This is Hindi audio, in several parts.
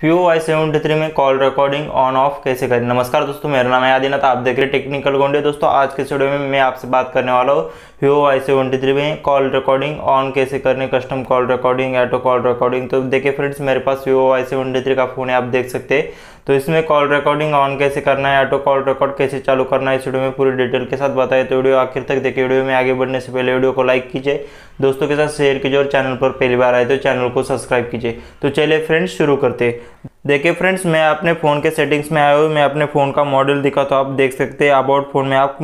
फ्यू वाई सेवेंटी थ्री में कॉल रिकॉर्डिंग ऑन ऑफ कैसे करें नमस्कार दोस्तों मेरा नाम है आदिनाथ आप देख रहे हैं टेक्निकल गोंडे दोस्तों आज के स्टूडियो में मैं आपसे बात करने वाला हूँ फ्यू वाई सेवेंटी थ्री में कॉल रिकॉर्डिंग ऑन कैसे करने custom call recording auto call recording तो देखिए फ्रेंड्स मेरे पास फ्यू वाई सेवेंटी थ्री का फ़ोन है आप देख सकते हैं तो इसमें कॉल रिकॉर्डिंग ऑन कैसे करना है ऑटो कॉल रिकॉर्ड कैसे चालू करना है इस वीडियो में पूरी डिटेल के साथ बताए तो वीडियो आखिर तक देखिए वीडियो में आगे बढ़ने से पहले वीडियो को लाइक कीजिए दोस्तों के साथ शेयर कीजिए और चैनल पर पहली बार आए तो चैनल को सब्सक्राइब कीजिए तो चलिए फ्रेंड्स शुरू करते देखिए फ्रेंड्स मैं अपने फ़ोन के सेटिंग्स में आया हूँ मैं अपने फ़ोन का मॉडल दिखा तो आप देख सकते हैं अबाउट फ़ोन में आप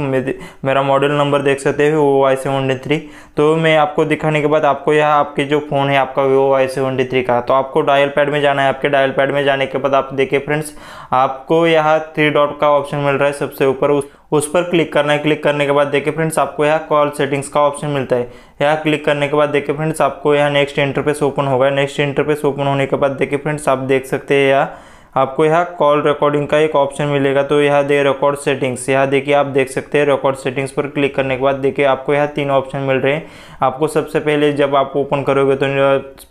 मेरा मॉडल नंबर देख सकते हैं वो वाई सेवेंटी थ्री तो मैं आपको दिखाने के बाद आपको यह आपके जो फ़ोन है आपका वो वाई सेवेंटी थ्री का तो आपको डायल पैड में जाना है आपके डायल पैड में जाने के बाद आप देखिए फ्रेंड्स आपको यहाँ थ्री डॉट का ऑप्शन मिल रहा है सबसे ऊपर उस उस पर क्लिक करना है क्लिक करने के बाद देखिए फ्रेंड्स आपको यहाँ कॉल सेटिंग्स का ऑप्शन मिलता है यहाँ क्लिक करने के बाद देखिए फ्रेंड्स आपको यहाँ नेक्स्ट इंटरफेस ओपन होगा नेक्स्ट इंटरफेस ओपन होने के बाद देखिए फ्रेंड्स आप देख सकते हैं यहाँ आपको यहाँ कॉल रिकॉर्डिंग का एक ऑप्शन मिलेगा तो यहाँ दे रिकॉर्ड सेटिंग्स यहाँ देखिए आप देख सकते हैं रिकॉर्ड सेटिंग्स पर क्लिक करने के बाद देखिए आपको यहाँ तीन ऑप्शन मिल रहे हैं आपको सबसे पहले जब आप ओपन करोगे तो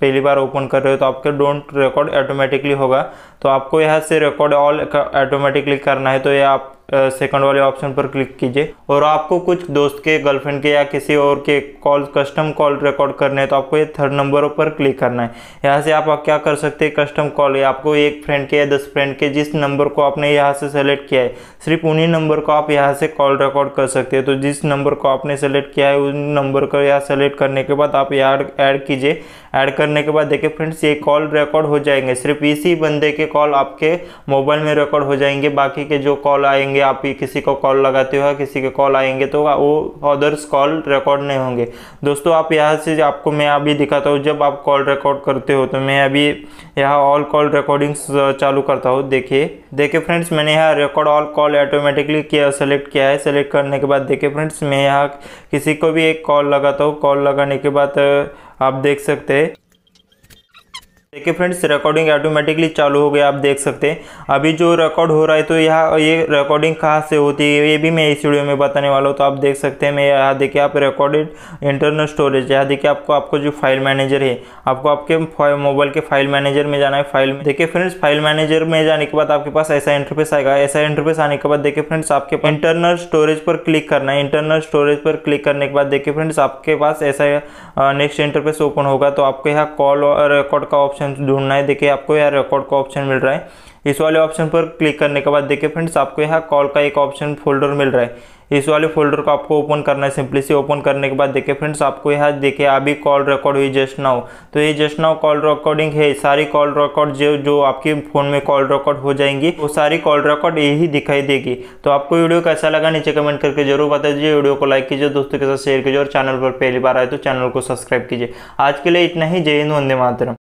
पहली बार ओपन कर रहे हो तो आपके डोंट रिकॉर्ड ऑटोमेटिकली होगा तो आपको यहाँ से रिकॉर्ड ऑल ऑटोमेटिकली करना है तो यह आप सेकंड वाले ऑप्शन पर क्लिक कीजिए और आपको कुछ दोस्त के गर्लफ्रेंड के या किसी और के कॉल कस्टम कॉल रिकॉर्ड करने हैं तो आपको ये थर्ड नंबर पर क्लिक करना है यहाँ से आप क्या कर सकते हैं कस्टम कॉल है आपको एक फ्रेंड के या दस फ्रेंड के जिस नंबर को आपने यहाँ से सेलेक्ट किया है सिर्फ उन्हीं नंबर को आप यहाँ से कॉल रिकॉर्ड कर सकते हैं तो जिस नंबर को आपने सेलेक्ट किया है उन नंबर को यहाँ सेलेक्ट करने के बाद आप यहाँ ऐड कीजिए ऐड करने के बाद देखिए फ्रेंड्स ये कॉल रिकॉर्ड हो जाएंगे सिर्फ इसी बंदे के कॉल आपके मोबाइल में रिकॉर्ड हो जाएंगे बाकी के जो कॉल आएंगे आप किसी को कॉल लगाते हो किसी के कॉल आएंगे तो वो अदर्स कॉल रिकॉर्ड नहीं होंगे दोस्तों आप यहाँ से आपको मैं अभी दिखाता हूँ जब आप कॉल रिकॉर्ड करते हो तो मैं अभी यहाँ ऑल कॉल रिकॉर्डिंग्स चालू करता हूँ देखिए देखिए फ्रेंड्स मैंने यहाँ रिकॉर्ड ऑल कॉल ऑटोमेटिकली किया सेलेक्ट किया है सेलेक्ट करने के बाद देखिए फ्रेंड्स मैं यहाँ किसी को भी एक कॉल लगाता हूँ कॉल लगाने के बाद आप देख सकते हैं देखिए फ्रेंड्स रिकॉर्डिंग ऑटोमेटिकली चालू हो गया आप देख सकते हैं अभी जो रिकॉर्ड हो रहा है तो यहाँ ये रिकॉर्डिंग कहाँ से होती है ये भी मैं इस वीडियो में बताने वाला हूँ तो आप देख सकते हैं मैं यहाँ देखिए आप रिकॉर्डेड इंटरनल स्टोरेज यहाँ देखिए आपको आपको जो फाइल मैनेजर है आपको आपके मोबाइल के फाइल मैनेजर में जाना है फाइल में देखिए फ्रेंड्स फाइल मैनेजर में जाने के बाद आपके पास ऐसा इंटरफेस आएगा ऐसा इंटरफेस आने के बाद देखिए फ्रेंड्स आपके इंटरनल स्टोरेज पर क्लिक करना है इंटरनल स्टोरेज पर क्लिक करने के बाद देखिए फ्रेंड्स आपके पास ऐसा नेक्स्ट इंटरफेस ओपन होगा तो आपके यहाँ कॉल और रिकॉर्ड का ऑप्शन ऑप्शन तो ढूंढना है देखिए आपको यहाँ रिकॉर्ड का ऑप्शन मिल रहा है इस वाले ऑप्शन पर क्लिक करने के बाद देखिए फ्रेंड्स आपको यहाँ कॉल का एक ऑप्शन फोल्डर मिल रहा है इस वाले फोल्डर को आपको ओपन करना है सिंपली से ओपन करने के बाद देखिए फ्रेंड्स आपको यहाँ देखिए अभी कॉल रिकॉर्ड हुई जस्ट नाउ तो ये जस्ट नाउ कॉल रिकॉर्डिंग है सारी कॉल रिकॉर्ड जो जो आपके फ़ोन में कॉल रिकॉर्ड हो जाएंगी वो सारी कॉल रिकॉर्ड यही दिखाई देगी तो आपको वीडियो कैसा लगा नीचे कमेंट करके जरूर बता दीजिए वीडियो को लाइक कीजिए दोस्तों के साथ शेयर कीजिए और चैनल पर पहली बार आए तो चैनल को सब्सक्राइब कीजिए आज के लिए इतना ही जय हिंद वंदे मातरम